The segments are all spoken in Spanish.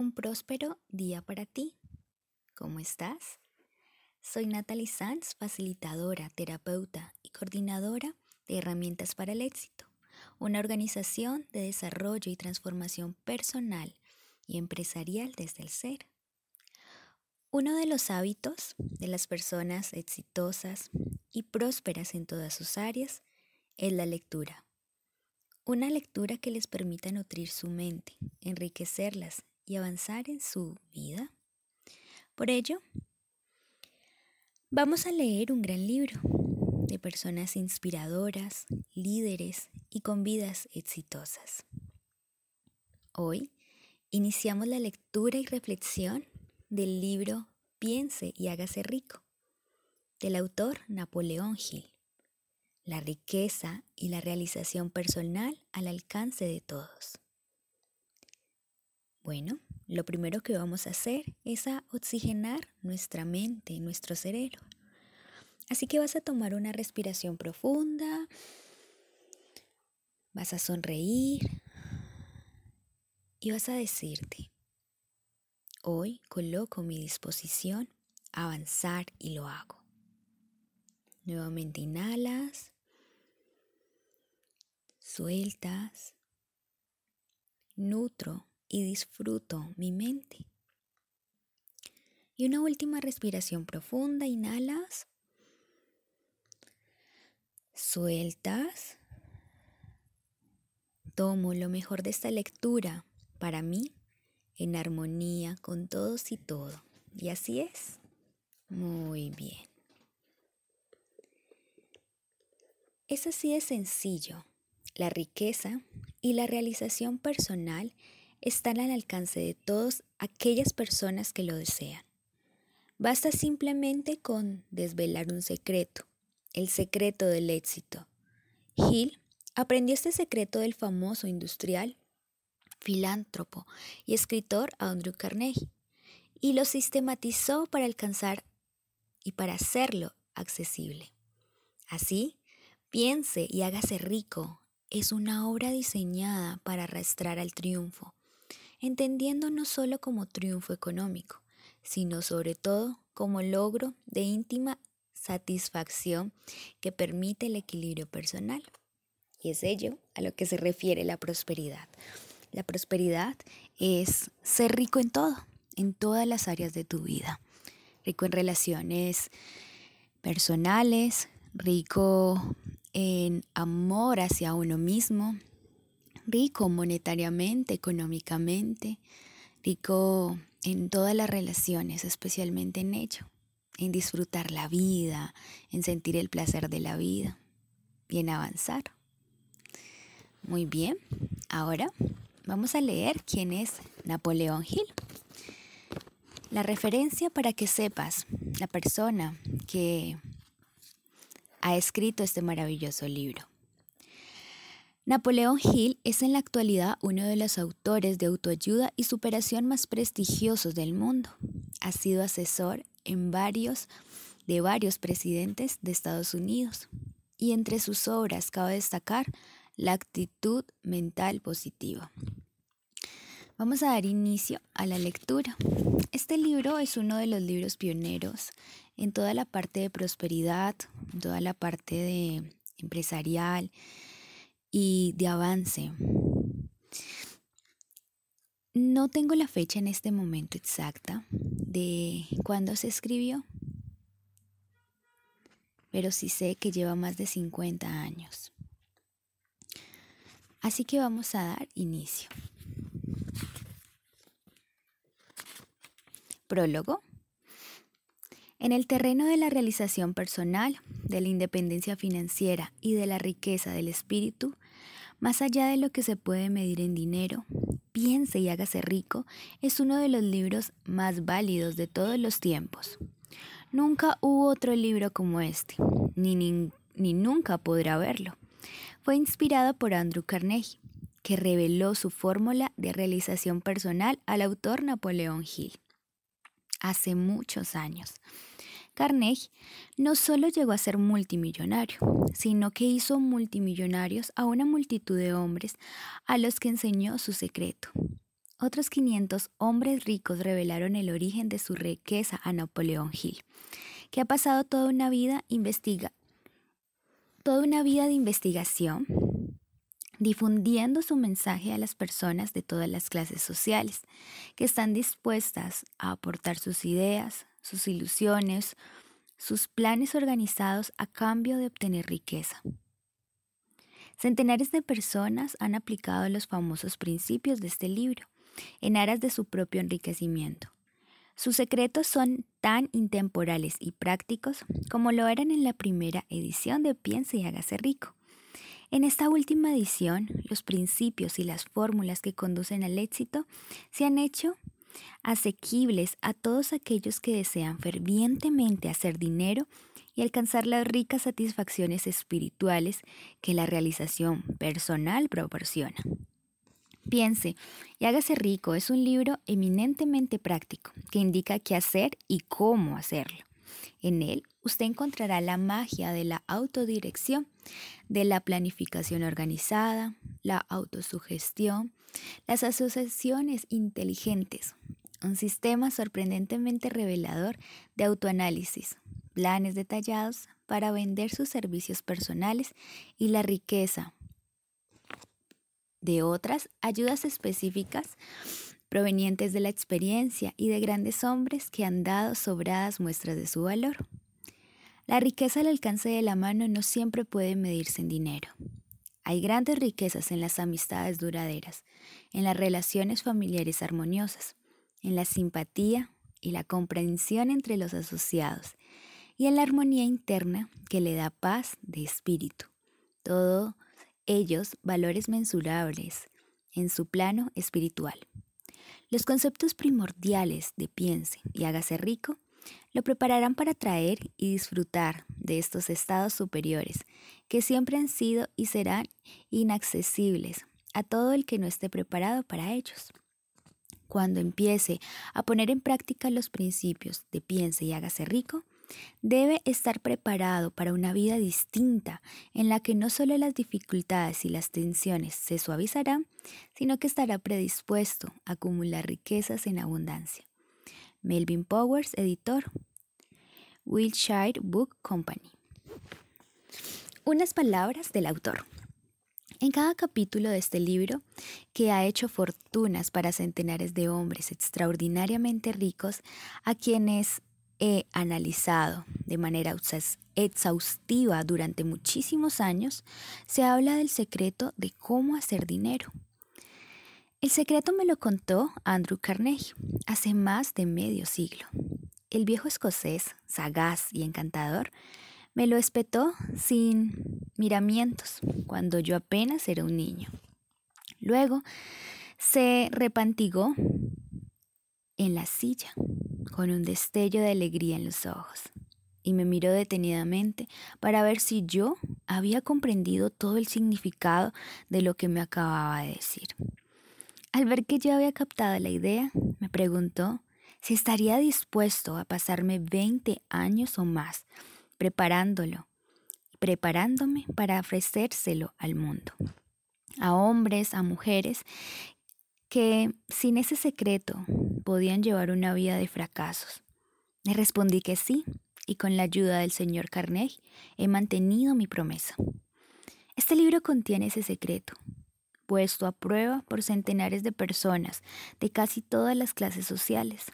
Un próspero día para ti. ¿Cómo estás? Soy Natalie Sanz, facilitadora, terapeuta y coordinadora de Herramientas para el Éxito, una organización de desarrollo y transformación personal y empresarial desde el ser. Uno de los hábitos de las personas exitosas y prósperas en todas sus áreas es la lectura. Una lectura que les permita nutrir su mente, enriquecerlas y avanzar en su vida. Por ello, vamos a leer un gran libro de personas inspiradoras, líderes y con vidas exitosas. Hoy iniciamos la lectura y reflexión del libro Piense y hágase rico, del autor Napoleón Gil. La riqueza y la realización personal al alcance de todos. Bueno, lo primero que vamos a hacer es a oxigenar nuestra mente, nuestro cerebro. Así que vas a tomar una respiración profunda, vas a sonreír y vas a decirte, hoy coloco mi disposición a avanzar y lo hago. Nuevamente inhalas, sueltas, nutro y disfruto mi mente. Y una última respiración profunda, inhalas, sueltas. Tomo lo mejor de esta lectura para mí en armonía con todos y todo. Y así es. Muy bien. Es así de sencillo. La riqueza y la realización personal están al alcance de todas aquellas personas que lo desean. Basta simplemente con desvelar un secreto, el secreto del éxito. Hill aprendió este secreto del famoso industrial, filántropo y escritor Andrew Carnegie, y lo sistematizó para alcanzar y para hacerlo accesible. Así, piense y hágase rico es una obra diseñada para arrastrar al triunfo, entendiendo no solo como triunfo económico, sino sobre todo como logro de íntima satisfacción que permite el equilibrio personal. Y es ello a lo que se refiere la prosperidad. La prosperidad es ser rico en todo, en todas las áreas de tu vida. Rico en relaciones personales, rico en amor hacia uno mismo, rico monetariamente, económicamente, rico en todas las relaciones, especialmente en ello, en disfrutar la vida, en sentir el placer de la vida y en avanzar. Muy bien, ahora vamos a leer quién es Napoleón Hill. La referencia para que sepas la persona que ha escrito este maravilloso libro. Napoleón Hill es en la actualidad uno de los autores de autoayuda y superación más prestigiosos del mundo. Ha sido asesor en varios de varios presidentes de Estados Unidos y entre sus obras cabe destacar la actitud mental positiva. Vamos a dar inicio a la lectura. Este libro es uno de los libros pioneros en toda la parte de prosperidad, en toda la parte de empresarial, y de avance. No tengo la fecha en este momento exacta de cuándo se escribió, pero sí sé que lleva más de 50 años. Así que vamos a dar inicio. Prólogo. En el terreno de la realización personal, de la independencia financiera y de la riqueza del espíritu, más allá de lo que se puede medir en dinero, Piense y hágase rico es uno de los libros más válidos de todos los tiempos. Nunca hubo otro libro como este, ni, nunca podrá haberlo. Fue inspirado por Andrew Carnegie, que reveló su fórmula de realización personal al autor Napoleón Hill hace muchos años. Carnegie no solo llegó a ser multimillonario, sino que hizo multimillonarios a una multitud de hombres a los que enseñó su secreto. Otros 500 hombres ricos revelaron el origen de su riqueza a Napoleón Hill, que ha pasado toda una vida investiga toda una vida de investigación difundiendo su mensaje a las personas de todas las clases sociales que están dispuestas a aportar sus ideas, sus ilusiones, sus planes organizados a cambio de obtener riqueza. Centenares de personas han aplicado los famosos principios de este libro en aras de su propio enriquecimiento. Sus secretos son tan intemporales y prácticos como lo eran en la primera edición de Piense y hágase rico. En esta última edición, los principios y las fórmulas que conducen al éxito se han hecho asequibles a todos aquellos que desean fervientemente hacer dinero y alcanzar las ricas satisfacciones espirituales que la realización personal proporciona. Piense y hágase rico es un libro eminentemente práctico que indica qué hacer y cómo hacerlo. En él usted encontrará la magia de la autodirección, de la planificación organizada, la autosugestión, las asociaciones inteligentes, un sistema sorprendentemente revelador de autoanálisis, planes detallados para vender sus servicios personales y la riqueza de otras ayudas específicas provenientes de la experiencia y de grandes hombres que han dado sobradas muestras de su valor. La riqueza al alcance de la mano no siempre puede medirse en dinero. Hay grandes riquezas en las amistades duraderas, en las relaciones familiares armoniosas, en la simpatía y la comprensión entre los asociados y en la armonía interna que le da paz de espíritu. Todos ellos valores mensurables en su plano espiritual. Los conceptos primordiales de piense y hágase rico lo prepararán para traer y disfrutar de estos estados superiores, que siempre han sido y serán inaccesibles a todo el que no esté preparado para ellos. Cuando empiece a poner en práctica los principios de piense y hágase rico, debe estar preparado para una vida distinta en la que no solo las dificultades y las tensiones se suavizarán, sino que estará predispuesto a acumular riquezas en abundancia. Melvin Powers, editor. Wilshire Book Company. Unas palabras del autor. En cada capítulo de este libro, que ha hecho fortunas para centenares de hombres extraordinariamente ricos, a quienes he analizado de manera exhaustiva durante muchísimos años, se habla del secreto de cómo hacer dinero, el secreto me lo contó Andrew Carnegie hace más de medio siglo. El viejo escocés, sagaz y encantador, me lo espetó sin miramientos cuando yo apenas era un niño. Luego se repantigó en la silla con un destello de alegría en los ojos y me miró detenidamente para ver si yo había comprendido todo el significado de lo que me acababa de decir. Al ver que yo había captado la idea, me preguntó si estaría dispuesto a pasarme 20 años o más preparándolo, y preparándome para ofrecérselo al mundo, a hombres, a mujeres, que sin ese secreto podían llevar una vida de fracasos. Le respondí que sí, y con la ayuda del señor Carnegie he mantenido mi promesa. Este libro contiene ese secreto, puesto a prueba por centenares de personas de casi todas las clases sociales.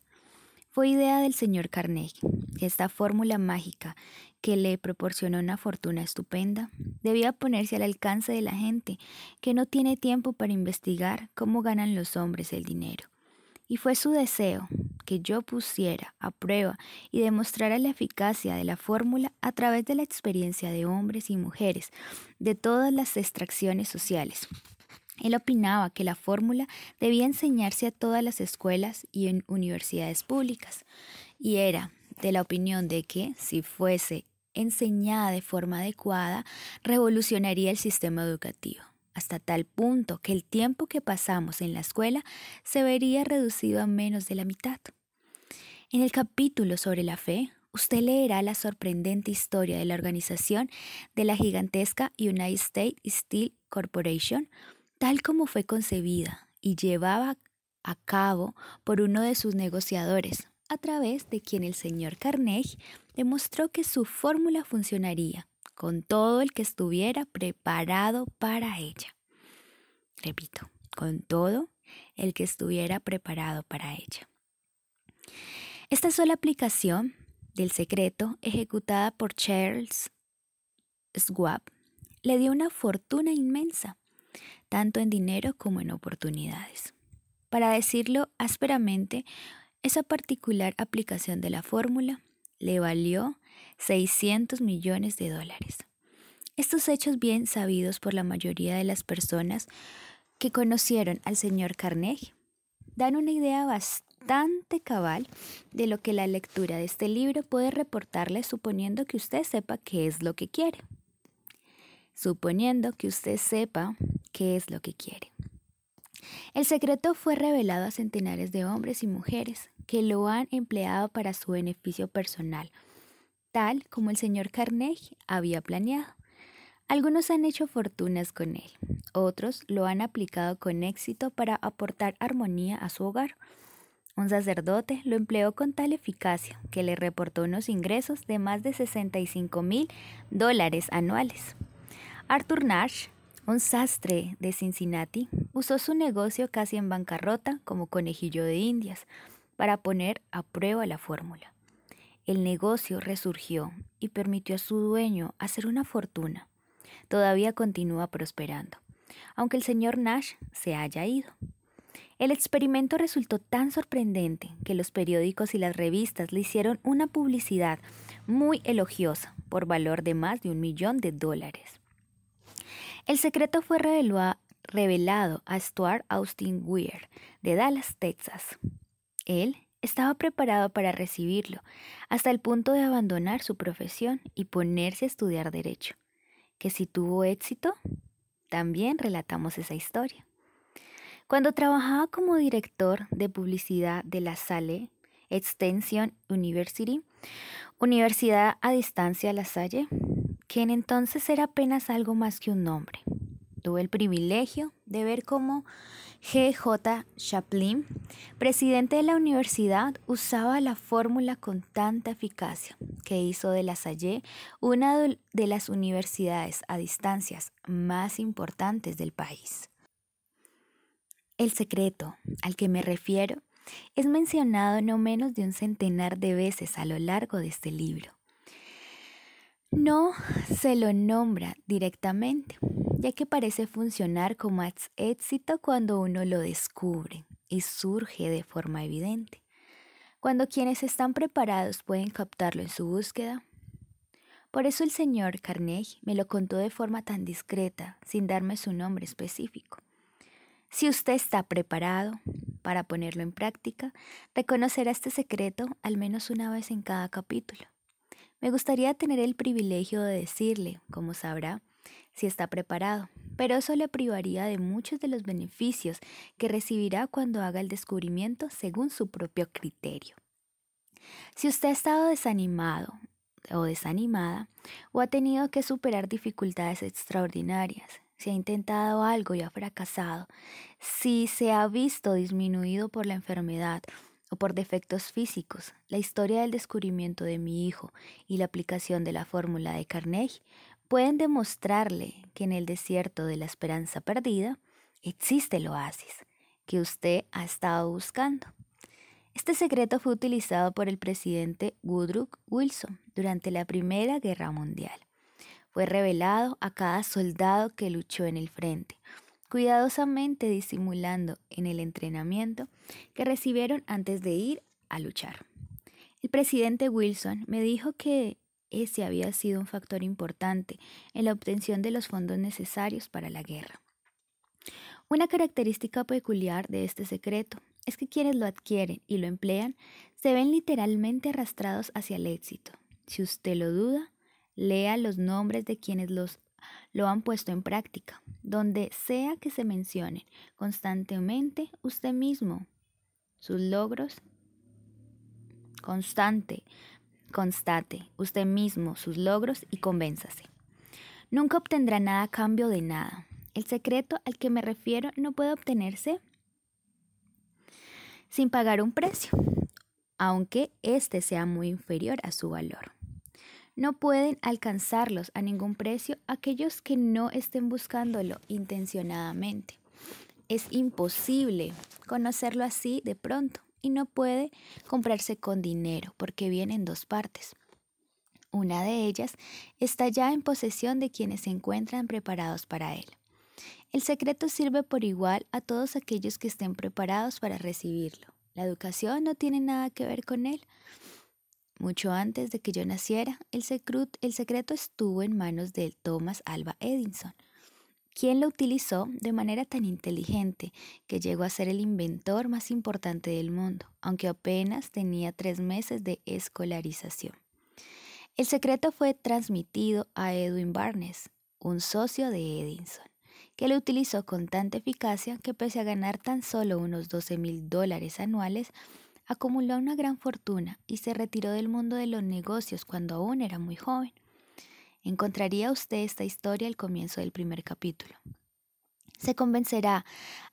Fue idea del señor Carnegie. Esta fórmula mágica que le proporcionó una fortuna estupenda debía ponerse al alcance de la gente que no tiene tiempo para investigar cómo ganan los hombres el dinero. Y fue su deseo que yo pusiera a prueba y demostrara la eficacia de la fórmula a través de la experiencia de hombres y mujeres de todas las extracciones sociales, él opinaba que la fórmula debía enseñarse a todas las escuelas y en universidades públicas, y era de la opinión de que, si fuese enseñada de forma adecuada, revolucionaría el sistema educativo, hasta tal punto que el tiempo que pasamos en la escuela se vería reducido a menos de la mitad. En el capítulo sobre la fe, usted leerá la sorprendente historia de la organización de la gigantesca United States Steel Corporation, tal como fue concebida y llevaba a cabo por uno de sus negociadores, a través de quien el señor Carnegie demostró que su fórmula funcionaría con todo el que estuviera preparado para ella. Repito, con todo el que estuviera preparado para ella. Esta sola aplicación del secreto ejecutada por Charles Schwab le dio una fortuna inmensa tanto en dinero como en oportunidades. Para decirlo ásperamente, esa particular aplicación de la fórmula le valió 600 millones de dólares. Estos hechos bien sabidos por la mayoría de las personas que conocieron al señor Carnegie dan una idea bastante cabal de lo que la lectura de este libro puede reportarle suponiendo que usted sepa qué es lo que quiere. Suponiendo que usted sepa qué es lo que quiere. El secreto fue revelado a centenares de hombres y mujeres que lo han empleado para su beneficio personal, tal como el señor Carnegie había planeado. Algunos han hecho fortunas con él, otros lo han aplicado con éxito para aportar armonía a su hogar. Un sacerdote lo empleó con tal eficacia que le reportó unos ingresos de más de 65 mil dólares anuales. Arthur Nash un sastre de Cincinnati usó su negocio casi en bancarrota como conejillo de indias para poner a prueba la fórmula. El negocio resurgió y permitió a su dueño hacer una fortuna. Todavía continúa prosperando, aunque el señor Nash se haya ido. El experimento resultó tan sorprendente que los periódicos y las revistas le hicieron una publicidad muy elogiosa por valor de más de un millón de dólares. El secreto fue revelado a Stuart Austin Weir de Dallas, Texas. Él estaba preparado para recibirlo, hasta el punto de abandonar su profesión y ponerse a estudiar derecho. Que si tuvo éxito, también relatamos esa historia. Cuando trabajaba como director de publicidad de la Salle Extension University, Universidad a Distancia La Salle, quien entonces era apenas algo más que un nombre. Tuve el privilegio de ver cómo G.J. Chaplin, presidente de la universidad, usaba la fórmula con tanta eficacia que hizo de la Salle una de las universidades a distancias más importantes del país. El secreto al que me refiero es mencionado no menos de un centenar de veces a lo largo de este libro. No se lo nombra directamente, ya que parece funcionar como éxito cuando uno lo descubre y surge de forma evidente. Cuando quienes están preparados pueden captarlo en su búsqueda. Por eso el señor Carnegie me lo contó de forma tan discreta, sin darme su nombre específico. Si usted está preparado para ponerlo en práctica, reconocerá este secreto al menos una vez en cada capítulo. Me gustaría tener el privilegio de decirle, como sabrá, si está preparado, pero eso le privaría de muchos de los beneficios que recibirá cuando haga el descubrimiento según su propio criterio. Si usted ha estado desanimado o desanimada, o ha tenido que superar dificultades extraordinarias, si ha intentado algo y ha fracasado, si se ha visto disminuido por la enfermedad por defectos físicos, la historia del descubrimiento de mi hijo y la aplicación de la fórmula de Carnegie pueden demostrarle que en el desierto de la esperanza perdida existe el oasis que usted ha estado buscando. Este secreto fue utilizado por el presidente Woodrow Wilson durante la Primera Guerra Mundial. Fue revelado a cada soldado que luchó en el frente cuidadosamente disimulando en el entrenamiento que recibieron antes de ir a luchar. El presidente Wilson me dijo que ese había sido un factor importante en la obtención de los fondos necesarios para la guerra. Una característica peculiar de este secreto es que quienes lo adquieren y lo emplean se ven literalmente arrastrados hacia el éxito. Si usted lo duda, lea los nombres de quienes los, lo han puesto en práctica donde sea que se mencione constantemente usted mismo, sus logros, constante, constate usted mismo sus logros y convénzase. Nunca obtendrá nada a cambio de nada. El secreto al que me refiero no puede obtenerse sin pagar un precio, aunque éste sea muy inferior a su valor. No pueden alcanzarlos a ningún precio aquellos que no estén buscándolo intencionadamente. Es imposible conocerlo así de pronto y no puede comprarse con dinero porque viene en dos partes. Una de ellas está ya en posesión de quienes se encuentran preparados para él. El secreto sirve por igual a todos aquellos que estén preparados para recibirlo. La educación no tiene nada que ver con él. Mucho antes de que yo naciera, el, secreto estuvo en manos de Thomas Alba Edison, quien lo utilizó de manera tan inteligente que llegó a ser el inventor más importante del mundo, aunque apenas tenía tres meses de escolarización. El secreto fue transmitido a Edwin Barnes, un socio de Edison, que lo utilizó con tanta eficacia que pese a ganar tan solo unos 12 mil dólares anuales, Acumuló una gran fortuna y se retiró del mundo de los negocios cuando aún era muy joven. Encontraría usted esta historia al comienzo del primer capítulo. Se convencerá,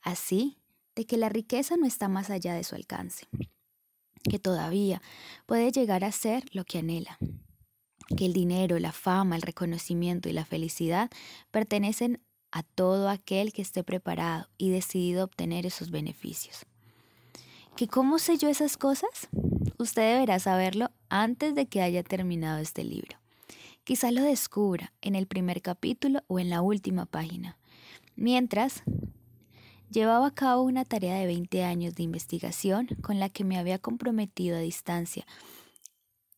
así, de que la riqueza no está más allá de su alcance, que todavía puede llegar a ser lo que anhela, que el dinero, la fama, el reconocimiento y la felicidad pertenecen a todo aquel que esté preparado y decidido a obtener esos beneficios. ¿Que cómo sé yo esas cosas? Usted deberá saberlo antes de que haya terminado este libro. Quizá lo descubra en el primer capítulo o en la última página. Mientras, llevaba a cabo una tarea de 20 años de investigación con la que me había comprometido a distancia.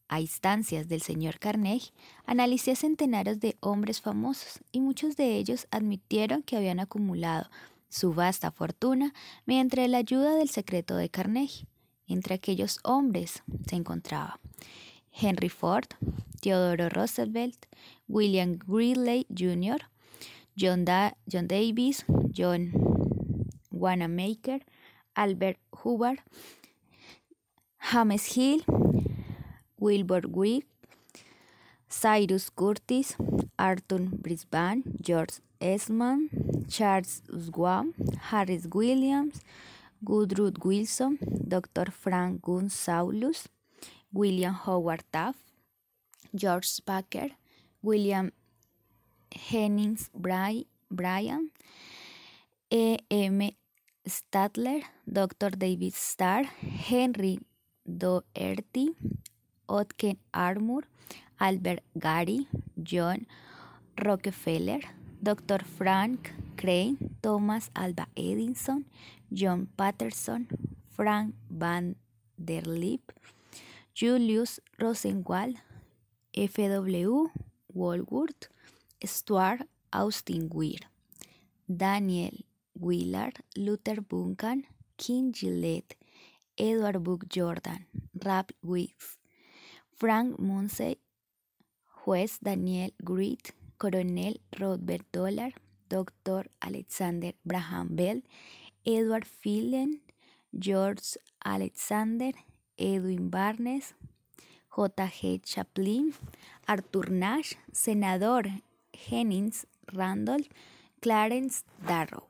A instancias del señor Carnegie, analicé centenares de hombres famosos y muchos de ellos admitieron que habían acumulado su vasta fortuna mientras la ayuda del secreto de Carnegie. Entre aquellos hombres se encontraba Henry Ford, Theodore Roosevelt, William Greeley Jr., John, John Davis, John Wanamaker, Albert Hubbard, James Hill, Wilbur Wick, Cyrus Curtis, Arthur Brisbane, George Esmond, Charles Guam Harris Williams, Gudrud Wilson, Dr. Frank Saulus, William Howard Taft, George Packer, William Hennings Bryan, E. M. Stadler, Dr. David Starr, Henry Doherty, Otken Armour, Albert Gary, John Rockefeller, Dr. Frank Crane, Thomas Alba Edison, John Patterson, Frank van der Lip, Julius Rosenwald, F.W. Walworth, Stuart Austin Weir, Daniel Willard, Luther Buncan King Gillette, Edward Book Jordan, Rap Wicks, Frank Munsey, Juez Daniel Greed coronel Robert Dollar, Dr. Alexander Braham Bell, Edward Fillen, George Alexander, Edwin Barnes, J.G. Chaplin, Arthur Nash, senador Hennings Randolph, Clarence Darrow.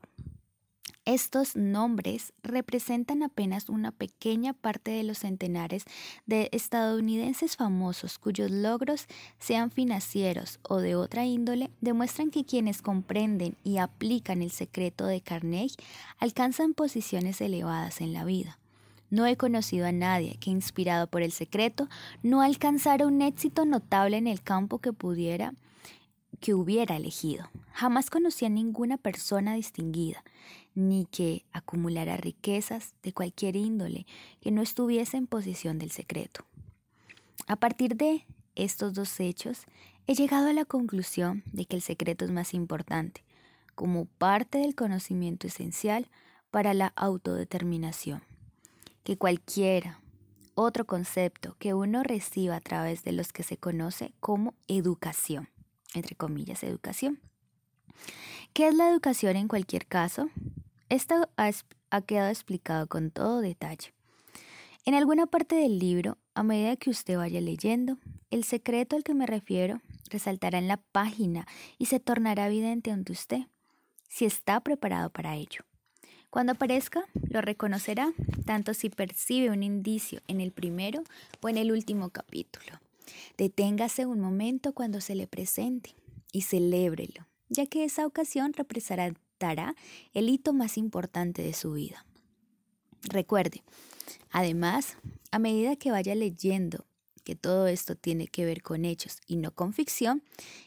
Estos nombres representan apenas una pequeña parte de los centenares de estadounidenses famosos cuyos logros, sean financieros o de otra índole, demuestran que quienes comprenden y aplican el secreto de Carnegie alcanzan posiciones elevadas en la vida. No he conocido a nadie que, inspirado por el secreto, no alcanzara un éxito notable en el campo que pudiera que hubiera elegido. Jamás conocí a ninguna persona distinguida ni que acumulara riquezas de cualquier índole que no estuviese en posición del secreto. A partir de estos dos hechos, he llegado a la conclusión de que el secreto es más importante, como parte del conocimiento esencial para la autodeterminación, que cualquier otro concepto que uno reciba a través de los que se conoce como educación, entre comillas, educación. ¿Qué es la educación en cualquier caso? Esto ha, quedado explicado con todo detalle. En alguna parte del libro, a medida que usted vaya leyendo, el secreto al que me refiero resaltará en la página y se tornará evidente ante usted, si está preparado para ello. Cuando aparezca, lo reconocerá, tanto si percibe un indicio en el primero o en el último capítulo. Deténgase un momento cuando se le presente y celébrelo ya que esa ocasión representará el hito más importante de su vida. Recuerde, además, a medida que vaya leyendo que todo esto tiene que ver con hechos y no con ficción,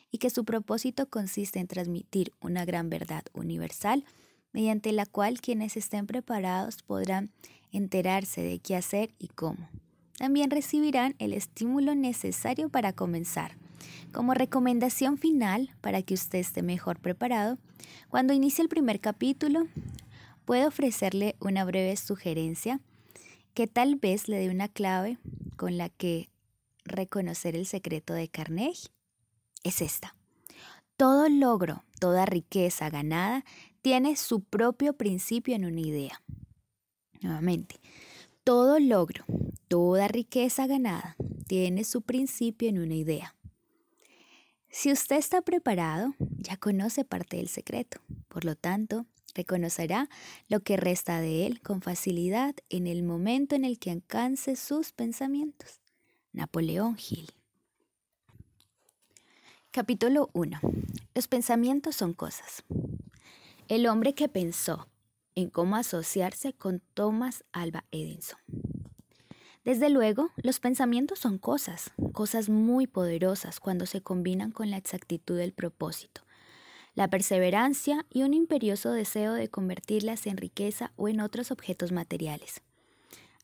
y que su propósito consiste en transmitir una gran verdad universal, mediante la cual quienes estén preparados podrán enterarse de qué hacer y cómo. También recibirán el estímulo necesario para comenzar. Como recomendación final, para que usted esté mejor preparado, cuando inicie el primer capítulo, puedo ofrecerle una breve sugerencia que tal vez le dé una clave con la que reconocer el secreto de Carnegie. Es esta. Todo logro, toda riqueza ganada tiene su propio principio en una idea. Nuevamente, todo logro, toda riqueza ganada tiene su principio en una idea. Si usted está preparado, ya conoce parte del secreto. Por lo tanto, reconocerá lo que resta de él con facilidad en el momento en el que alcance sus pensamientos. Napoleón Hill. Capítulo 1. Los pensamientos son cosas. El hombre que pensó en cómo asociarse con Thomas Alba Edison. Desde luego, los pensamientos son cosas, cosas muy poderosas cuando se combinan con la exactitud del propósito, la perseverancia y un imperioso deseo de convertirlas en riqueza o en otros objetos materiales.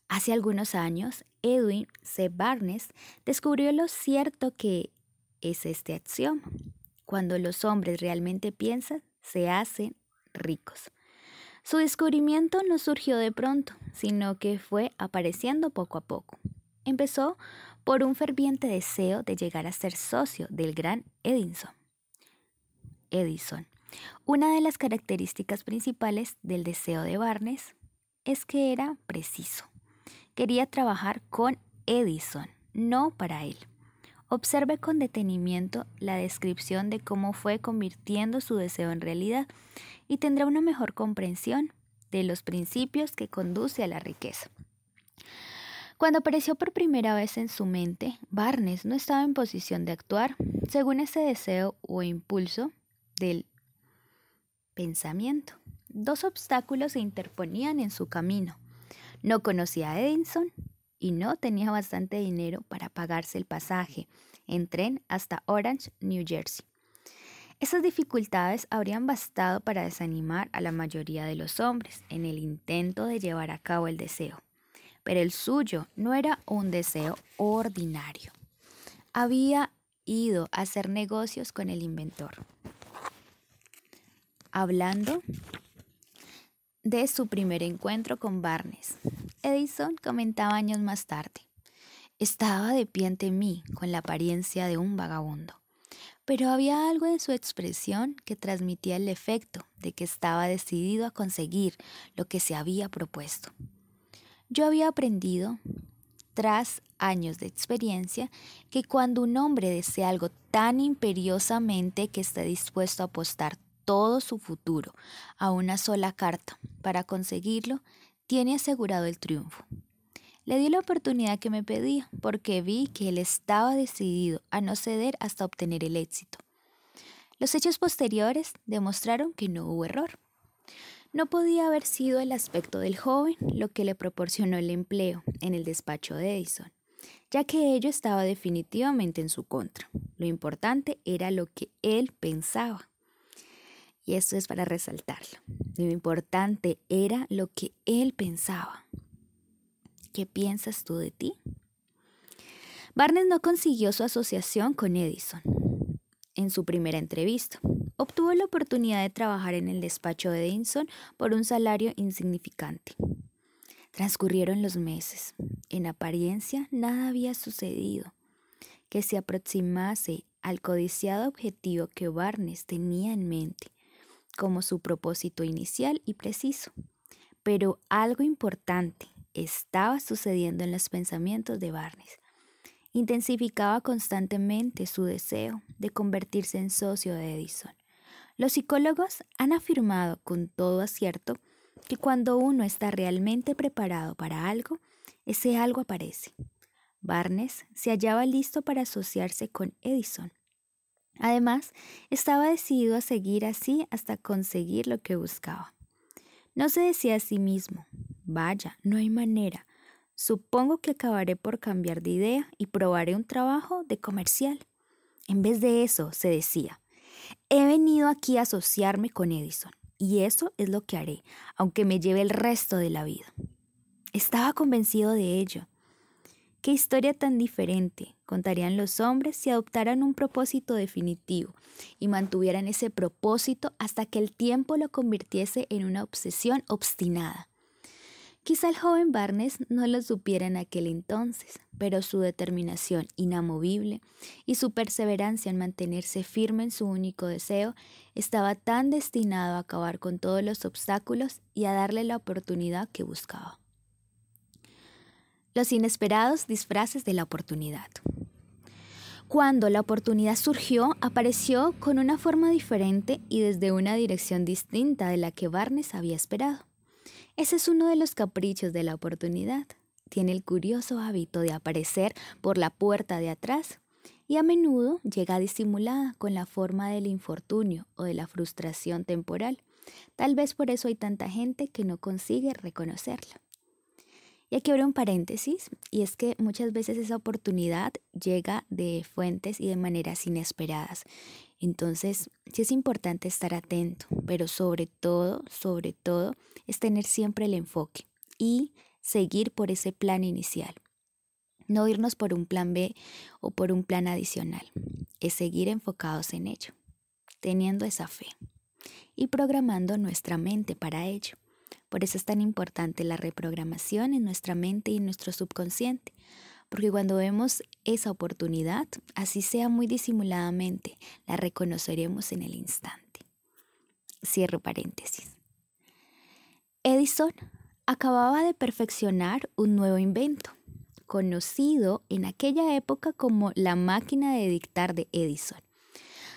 Hace algunos años, Edwin C. Barnes descubrió lo cierto que es este axioma. Cuando los hombres realmente piensan, se hacen ricos. Su descubrimiento no surgió de pronto, sino que fue apareciendo poco a poco. Empezó por un ferviente deseo de llegar a ser socio del gran Edison. Edison. Una de las características principales del deseo de Barnes es que era preciso. Quería trabajar con Edison, no para él. Observe con detenimiento la descripción de cómo fue convirtiendo su deseo en realidad y tendrá una mejor comprensión de los principios que conduce a la riqueza. Cuando apareció por primera vez en su mente, Barnes no estaba en posición de actuar según ese deseo o impulso del pensamiento. Dos obstáculos se interponían en su camino. No conocía a Edison y no tenía bastante dinero para pagarse el pasaje en tren hasta Orange, New Jersey. Esas dificultades habrían bastado para desanimar a la mayoría de los hombres en el intento de llevar a cabo el deseo. Pero el suyo no era un deseo ordinario. Había ido a hacer negocios con el inventor. Hablando de su primer encuentro con Barnes. Edison comentaba años más tarde. Estaba de pie ante mí con la apariencia de un vagabundo, pero había algo en su expresión que transmitía el efecto de que estaba decidido a conseguir lo que se había propuesto. Yo había aprendido, tras años de experiencia, que cuando un hombre desea algo tan imperiosamente que está dispuesto a apostar todo su futuro a una sola carta. Para conseguirlo, tiene asegurado el triunfo. Le di la oportunidad que me pedía porque vi que él estaba decidido a no ceder hasta obtener el éxito. Los hechos posteriores demostraron que no hubo error. No podía haber sido el aspecto del joven lo que le proporcionó el empleo en el despacho de Edison, ya que ello estaba definitivamente en su contra. Lo importante era lo que él pensaba. Y esto es para resaltarlo. Lo importante era lo que él pensaba. ¿Qué piensas tú de ti? Barnes no consiguió su asociación con Edison en su primera entrevista. Obtuvo la oportunidad de trabajar en el despacho de Edison por un salario insignificante. Transcurrieron los meses. En apariencia nada había sucedido que se aproximase al codiciado objetivo que Barnes tenía en mente como su propósito inicial y preciso. Pero algo importante estaba sucediendo en los pensamientos de Barnes. Intensificaba constantemente su deseo de convertirse en socio de Edison. Los psicólogos han afirmado con todo acierto que cuando uno está realmente preparado para algo, ese algo aparece. Barnes se hallaba listo para asociarse con Edison Además, estaba decidido a seguir así hasta conseguir lo que buscaba. No se decía a sí mismo, vaya, no hay manera, supongo que acabaré por cambiar de idea y probaré un trabajo de comercial. En vez de eso, se decía, he venido aquí a asociarme con Edison y eso es lo que haré, aunque me lleve el resto de la vida. Estaba convencido de ello. Qué historia tan diferente contarían los hombres si adoptaran un propósito definitivo y mantuvieran ese propósito hasta que el tiempo lo convirtiese en una obsesión obstinada. Quizá el joven Barnes no lo supiera en aquel entonces, pero su determinación inamovible y su perseverancia en mantenerse firme en su único deseo estaba tan destinado a acabar con todos los obstáculos y a darle la oportunidad que buscaba los inesperados disfraces de la oportunidad. Cuando la oportunidad surgió, apareció con una forma diferente y desde una dirección distinta de la que Barnes había esperado. Ese es uno de los caprichos de la oportunidad. Tiene el curioso hábito de aparecer por la puerta de atrás y a menudo llega disimulada con la forma del infortunio o de la frustración temporal. Tal vez por eso hay tanta gente que no consigue reconocerla. Y aquí abre un paréntesis, y es que muchas veces esa oportunidad llega de fuentes y de maneras inesperadas. Entonces, sí es importante estar atento, pero sobre todo, sobre todo, es tener siempre el enfoque y seguir por ese plan inicial. No irnos por un plan B o por un plan adicional, es seguir enfocados en ello, teniendo esa fe y programando nuestra mente para ello. Por eso es tan importante la reprogramación en nuestra mente y en nuestro subconsciente, porque cuando vemos esa oportunidad, así sea muy disimuladamente, la reconoceremos en el instante. Cierro paréntesis. Edison acababa de perfeccionar un nuevo invento, conocido en aquella época como la máquina de dictar de Edison.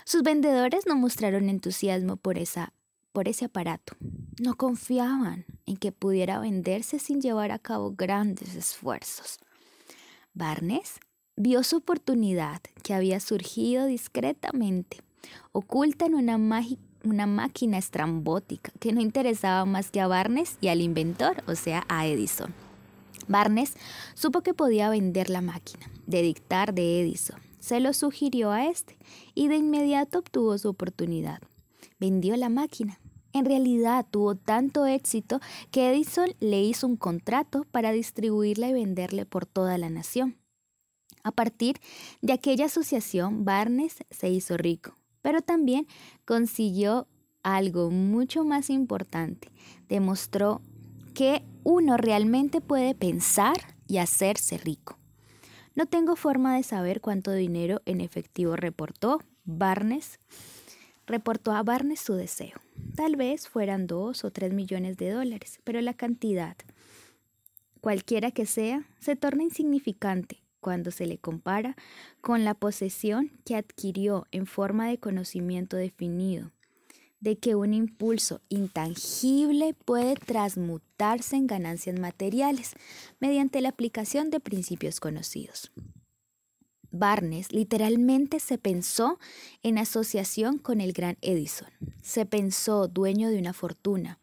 Sus vendedores no mostraron entusiasmo por esa por ese aparato. No confiaban en que pudiera venderse sin llevar a cabo grandes esfuerzos. Barnes vio su oportunidad que había surgido discretamente, oculta en una, máquina estrambótica que no interesaba más que a Barnes y al inventor, o sea, a Edison. Barnes supo que podía vender la máquina de dictar de Edison. Se lo sugirió a este y de inmediato obtuvo su oportunidad. Vendió la máquina en realidad tuvo tanto éxito que Edison le hizo un contrato para distribuirla y venderla por toda la nación. A partir de aquella asociación, Barnes se hizo rico, pero también consiguió algo mucho más importante. Demostró que uno realmente puede pensar y hacerse rico. No tengo forma de saber cuánto dinero en efectivo reportó Barnes reportó a Barnes su deseo. Tal vez fueran dos o tres millones de dólares, pero la cantidad, cualquiera que sea, se torna insignificante cuando se le compara con la posesión que adquirió en forma de conocimiento definido, de que un impulso intangible puede transmutarse en ganancias materiales mediante la aplicación de principios conocidos. Barnes literalmente se pensó en asociación con el gran Edison. Se pensó dueño de una fortuna.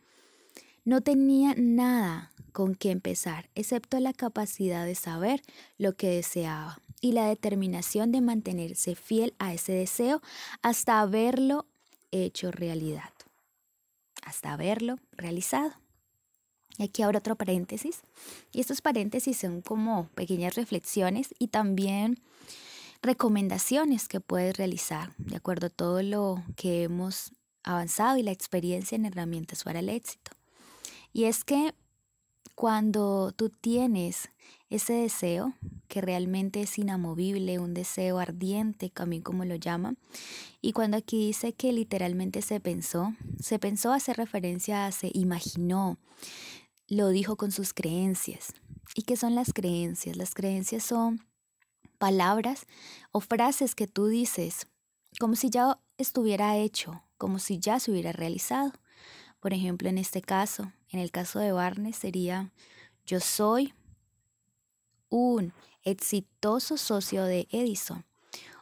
No tenía nada con qué empezar, excepto la capacidad de saber lo que deseaba y la determinación de mantenerse fiel a ese deseo hasta haberlo hecho realidad, hasta haberlo realizado. Y aquí ahora otro paréntesis. Y estos paréntesis son como pequeñas reflexiones y también recomendaciones que puedes realizar, de acuerdo a todo lo que hemos avanzado y la experiencia en herramientas para el éxito. Y es que cuando tú tienes ese deseo, que realmente es inamovible, un deseo ardiente, también como lo llaman, y cuando aquí dice que literalmente se pensó, se pensó hace referencia a se imaginó, lo dijo con sus creencias. ¿Y qué son las creencias? Las creencias son palabras o frases que tú dices como si ya estuviera hecho, como si ya se hubiera realizado. Por ejemplo, en este caso, en el caso de Barnes sería yo soy un exitoso socio de Edison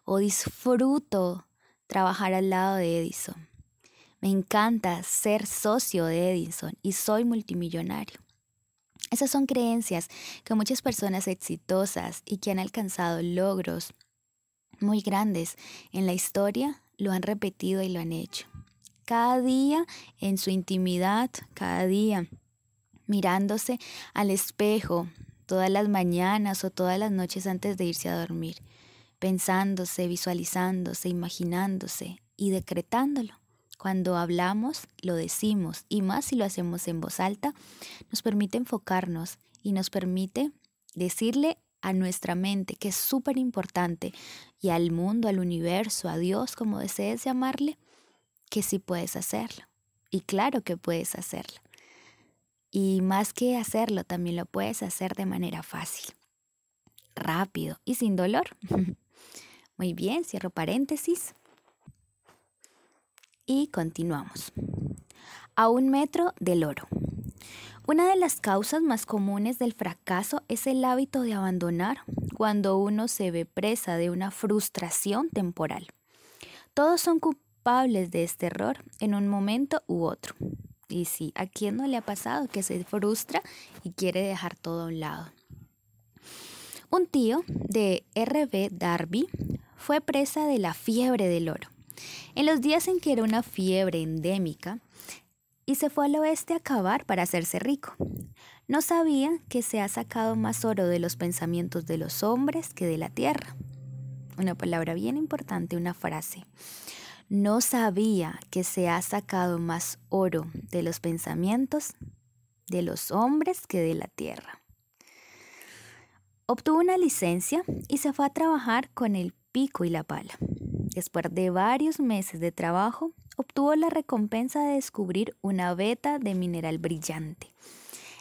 o disfruto trabajar al lado de Edison. Me encanta ser socio de Edison y soy multimillonario. Esas son creencias que muchas personas exitosas y que han alcanzado logros muy grandes en la historia lo han repetido y lo han hecho. Cada día en su intimidad, cada día mirándose al espejo todas las mañanas o todas las noches antes de irse a dormir, pensándose, visualizándose, imaginándose y decretándolo. Cuando hablamos, lo decimos y más si lo hacemos en voz alta, nos permite enfocarnos y nos permite decirle a nuestra mente, que es súper importante, y al mundo, al universo, a Dios, como desees llamarle, que sí puedes hacerlo. Y claro que puedes hacerlo. Y más que hacerlo, también lo puedes hacer de manera fácil, rápido y sin dolor. Muy bien, cierro paréntesis y continuamos. A un metro del oro. Una de las causas más comunes del fracaso es el hábito de abandonar cuando uno se ve presa de una frustración temporal. Todos son culpables de este error en un momento u otro. Y si ¿a quién no le ha pasado que se frustra y quiere dejar todo a un lado? Un tío de R.B. Darby fue presa de la fiebre del oro en los días en que era una fiebre endémica, y se fue al oeste a cavar para hacerse rico. No sabía que se ha sacado más oro de los pensamientos de los hombres que de la tierra. Una palabra bien importante, una frase. No sabía que se ha sacado más oro de los pensamientos de los hombres que de la tierra. Obtuvo una licencia y se fue a trabajar con el pico y la pala. Después de varios meses de trabajo, obtuvo la recompensa de descubrir una veta de mineral brillante.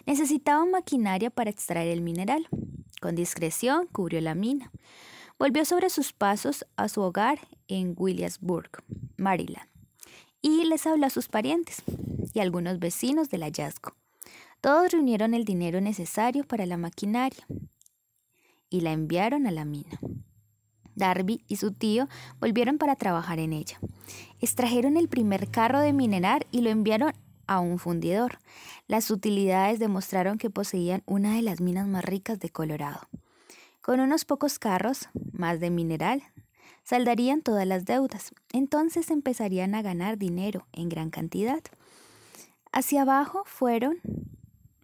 Necesitaba maquinaria para extraer el mineral. Con discreción cubrió la mina. Volvió sobre sus pasos a su hogar en Williamsburg, Maryland, y les habló a sus parientes y algunos vecinos del hallazgo. Todos reunieron el dinero necesario para la maquinaria y la enviaron a la mina. Darby y su tío volvieron para trabajar en ella. Extrajeron el primer carro de mineral y lo enviaron a un fundidor. Las utilidades demostraron que poseían una de las minas más ricas de Colorado. Con unos pocos carros, más de mineral, saldarían todas las deudas. Entonces empezarían a ganar dinero en gran cantidad. Hacia abajo fueron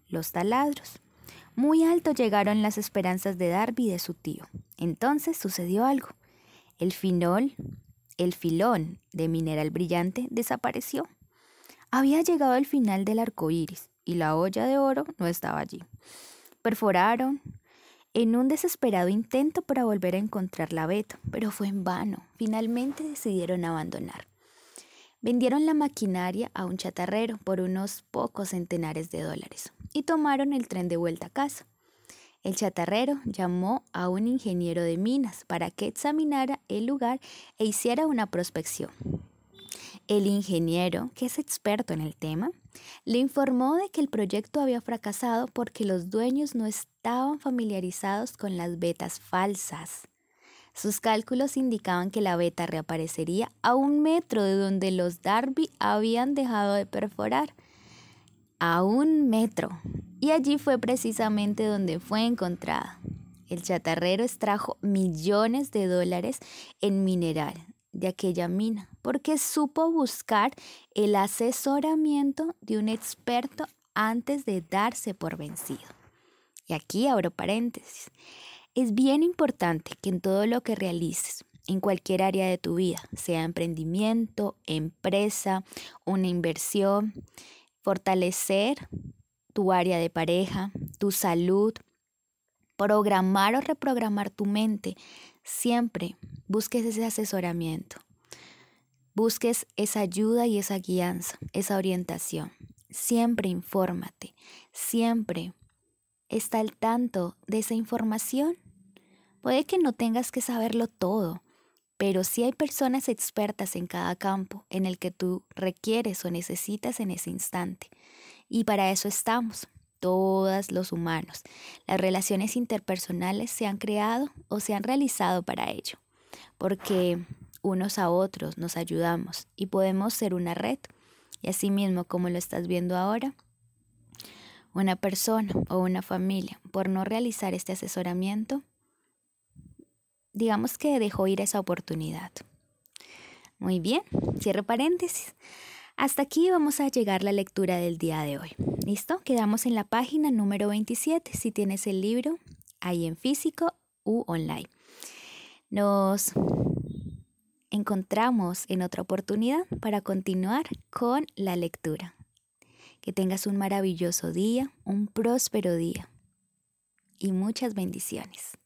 los taladros. Muy alto llegaron las esperanzas de Darby y de su tío. Entonces sucedió algo. El finol, el filón de mineral brillante desapareció. Había llegado el final del arco iris y la olla de oro no estaba allí. Perforaron en un desesperado intento para volver a encontrar la beta, pero fue en vano. Finalmente decidieron abandonar. Vendieron la maquinaria a un chatarrero por unos pocos centenares de dólares y tomaron el tren de vuelta a casa. El chatarrero llamó a un ingeniero de minas para que examinara el lugar e hiciera una prospección. El ingeniero, que es experto en el tema, le informó de que el proyecto había fracasado porque los dueños no estaban familiarizados con las vetas falsas. Sus cálculos indicaban que la veta reaparecería a un metro de donde los Darby habían dejado de perforar a un metro y allí fue precisamente donde fue encontrada. El chatarrero extrajo millones de dólares en mineral de aquella mina porque supo buscar el asesoramiento de un experto antes de darse por vencido. Y aquí abro paréntesis. Es bien importante que en todo lo que realices, en cualquier área de tu vida, sea emprendimiento, empresa, una inversión, fortalecer tu área de pareja, tu salud, programar o reprogramar tu mente. Siempre busques ese asesoramiento, busques esa ayuda y esa guianza, esa orientación. Siempre infórmate, siempre está al tanto de esa información. Puede que no tengas que saberlo todo, pero sí hay personas expertas en cada campo en el que tú requieres o necesitas en ese instante. Y para eso estamos, todos los humanos. Las relaciones interpersonales se han creado o se han realizado para ello, porque unos a otros nos ayudamos y podemos ser una red. Y así mismo, como lo estás viendo ahora, una persona o una familia, por no realizar este asesoramiento, digamos que dejó ir esa oportunidad. Muy bien, cierro paréntesis. Hasta aquí vamos a llegar la lectura del día de hoy. ¿Listo? Quedamos en la página número 27 si tienes el libro ahí en físico u online. Nos encontramos en otra oportunidad para continuar con la lectura. Que tengas un maravilloso día, un próspero día y muchas bendiciones.